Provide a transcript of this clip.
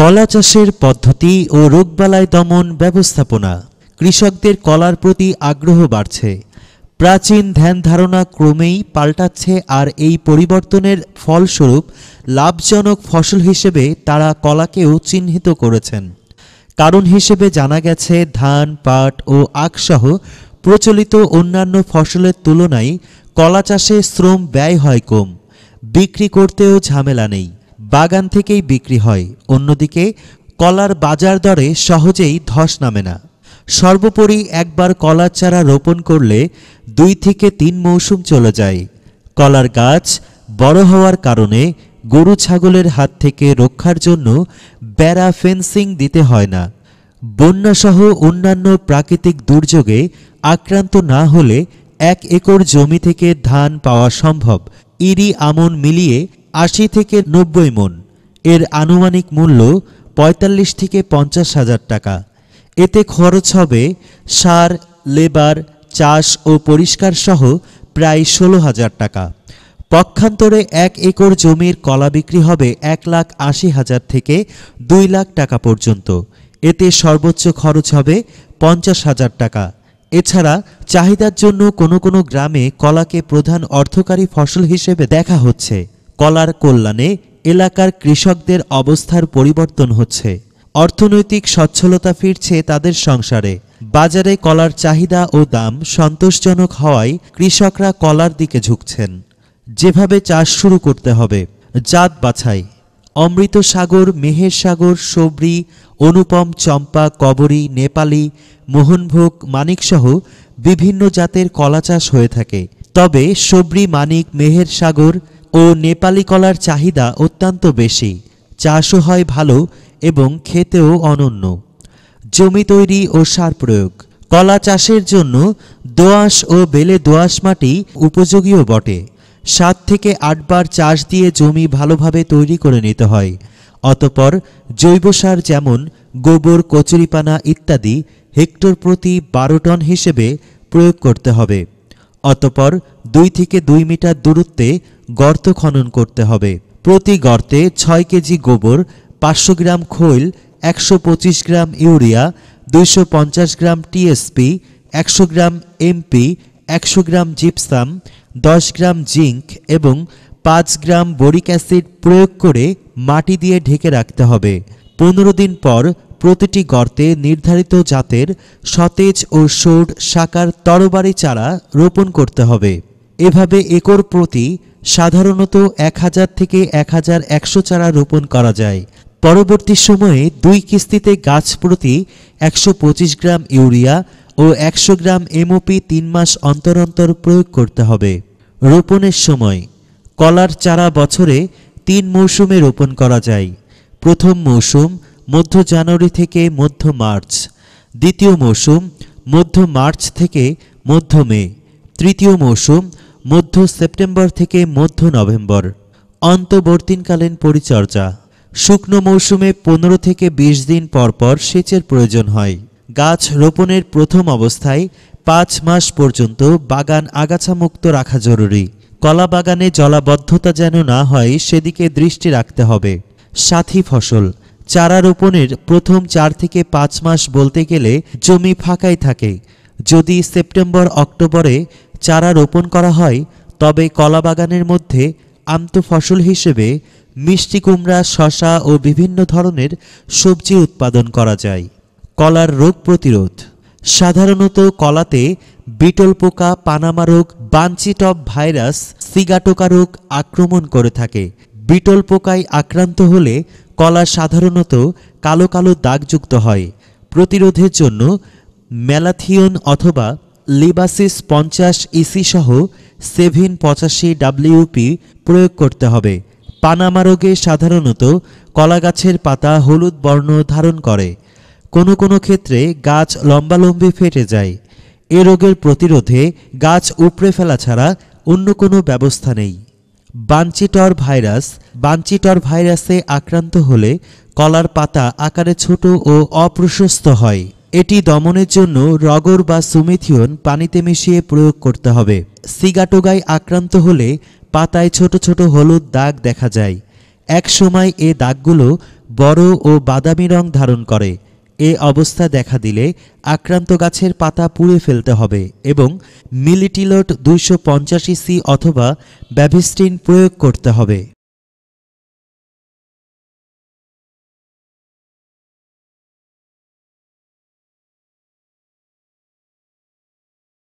কলা চাষের পদ্ধতি ও রোগবালাই দমন ব্যবস্থাপনা কৃষকদের কলার প্রতি আগ্রহ বাড়ছে প্রাচীন ধ্যান ধারণা ক্রমেই পাল্টাচ্ছে আর এই পরিবর্তনের ফলস্বরূপ লাভজনক ফসল হিসেবে তারা কলাকেও চিহ্নিত করেছেন কারণ হিসেবে জানা গেছে ধান পাট ও আখসহ প্রচলিত অন্যান্য ফসলের তুলনায় কলা চাষে শ্রম ব্যয় হয় কম বিক্রি করতেও ঝামেলা নেই বাগান থেকেই বিক্রি হয় অন্যদিকে কলার বাজার দরে সহজেই ধস নামে না সর্বোপরি একবার কলার চারা রোপণ করলে দুই থেকে তিন মৌসুম চলে যায় কলার গাছ বড় হওয়ার কারণে গরু ছাগলের হাত থেকে রক্ষার জন্য বেড়া ফেন্সিং দিতে হয় না বন্যাসহ অন্যান্য প্রাকৃতিক দুর্যোগে আক্রান্ত না হলে এক একর জমি থেকে ধান পাওয়া সম্ভব ইরি আমন মিলিয়ে আশি থেকে নব্বই মন এর আনুমানিক মূল্য পঁয়তাল্লিশ থেকে পঞ্চাশ হাজার টাকা এতে খরচ হবে সার লেবার চাষ ও পরিষ্কার সহ প্রায় ষোলো হাজার টাকা পক্ষান্তরে এক একর জমির কলা বিক্রি হবে এক লাখ আশি হাজার থেকে দুই লাখ টাকা পর্যন্ত এতে সর্বোচ্চ খরচ হবে পঞ্চাশ হাজার টাকা এছাড়া চাহিদার জন্য কোনো কোনো গ্রামে কলাকে প্রধান অর্থকারী ফসল হিসেবে দেখা হচ্ছে কলার কল্যাণে এলাকার কৃষকদের অবস্থার পরিবর্তন হচ্ছে অর্থনৈতিক সচ্ছলতা ফিরছে তাদের সংসারে বাজারে কলার চাহিদা ও দাম সন্তোষজনক হওয়ায় কৃষকরা কলার দিকে ঝুঁকছেন যেভাবে চাষ শুরু করতে হবে জাত বাছাই অমৃত সাগর মেহের সাগর সবরি অনুপম চম্পা কবরী নেপালি মোহনভোগ মানিকসহ বিভিন্ন জাতের কলা চাষ হয়ে থাকে তবে সবরি মানিক মেহের সাগর ও নেপালি কলার চাহিদা অত্যন্ত বেশি চাষও হয় ভালো এবং খেতেও অনন্য জমি তৈরি ও সার প্রয়োগ কলা চাষের জন্য দোআঁশ ও বেলে দোআঁশ মাটি উপযোগীও বটে সাত থেকে আটবার চাষ দিয়ে জমি ভালোভাবে তৈরি করে নিতে হয় অতপর জৈব সার যেমন গোবর কচুরিপানা ইত্যাদি হেক্টর প্রতি বারো টন হিসেবে প্রয়োগ করতে হবে অতপর দুই থেকে দুই মিটার দূরত্বে গর্ত খনন করতে হবে প্রতি গর্তে ছয় কেজি গোবর পাঁচশো গ্রাম খৈল একশো পঁচিশ গ্রাম ইউরিয়া দুইশো পঞ্চাশ গ্রাম টিএসপি একশো গ্রাম এমপি একশো গ্রাম জিপসাম দশ গ্রাম জিঙ্ক এবং পাঁচ গ্রাম বরিক অ্যাসিড প্রয়োগ করে মাটি দিয়ে ঢেকে রাখতে হবে পনেরো দিন পর প্রতিটি গর্তে নির্ধারিত জাতের সতেজ ও সৌর শাকার তরবারি চারা রোপণ করতে হবে এভাবে একর প্রতি সাধারণত এক হাজার থেকে এক হাজার একশো চারা রোপণ করা যায় পরবর্তী সময়ে দুই কিস্তিতে গাছ প্রতি একশো গ্রাম ইউরিয়া ও একশো গ্রাম এমওপি তিন মাস অন্তর অন্তর প্রয়োগ করতে হবে রোপণের সময় কলার চারা বছরে তিন মৌসুমে রোপণ করা যায় প্রথম মৌসুম মধ্য জানুয়ারি থেকে মধ্য মার্চ দ্বিতীয় মৌসুম মধ্য মার্চ থেকে মধ্য মে তৃতীয় মৌসুম মধ্য সেপ্টেম্বর থেকে মধ্য নভেম্বর অন্তবর্তীকালীন পরিচর্যা শুকনো মৌসুমে পনেরো থেকে ২০ দিন পরপর সেচের প্রয়োজন হয় গাছ রোপণের প্রথম অবস্থায় পাঁচ মাস পর্যন্ত বাগান আগাছামুক্ত রাখা জরুরি কলা বাগানে জলাবদ্ধতা যেন না হয় সেদিকে দৃষ্টি রাখতে হবে সাথী ফসল চারা রোপণের প্রথম চার থেকে পাঁচ মাস বলতে গেলে জমি ফাঁকাই থাকে যদি সেপ্টেম্বর অক্টোবরে চারা রোপণ করা হয় তবে কলা বাগানের মধ্যে আমতো ফসল হিসেবে মিষ্টি কুমড়া শশা ও বিভিন্ন ধরনের সবজি উৎপাদন করা যায় কলার রোগ প্রতিরোধ সাধারণত কলাতে বিটল পোকা পানামা রোগ বাঞ্চিটপ ভাইরাস সিগাটোকা রোগ আক্রমণ করে থাকে বিটল পোকায় আক্রান্ত হলে কলা সাধারণত কালো কালো দাগযুক্ত হয় প্রতিরোধের জন্য ম্যালাথিয়ন অথবা লিবাসিস পঞ্চাশ ইসি সহ সেভিন পঁচাশি ডাব্লিউপি প্রয়োগ করতে হবে পানামা রোগে সাধারণত কলাগাছের পাতা হলুদ বর্ণ ধারণ করে কোনো কোনো ক্ষেত্রে গাছ লম্বালম্বি ফেটে যায় এ রোগের প্রতিরোধে গাছ উপড়ে ফেলা ছাড়া অন্য কোনো ব্যবস্থা নেই বাঞ্চিটর ভাইরাস বাঞ্চিটর ভাইরাসে আক্রান্ত হলে কলার পাতা আকারে ছোট ও অপ্রশস্ত হয় এটি দমনের জন্য রগর বা সুমেথিয়ন পানিতে মিশিয়ে প্রয়োগ করতে হবে সিগাটোগায় আক্রান্ত হলে পাতায় ছোট ছোট হলুদ দাগ দেখা যায় এক সময় এ দাগগুলো বড় ও বাদামি রং ধারণ করে এ অবস্থা দেখা দিলে আক্রান্ত গাছের পাতা পুড়ে ফেলতে হবে এবং মিলিটিলট দুইশো সি অথবা ব্যাভিস্টিন প্রয়োগ করতে হবে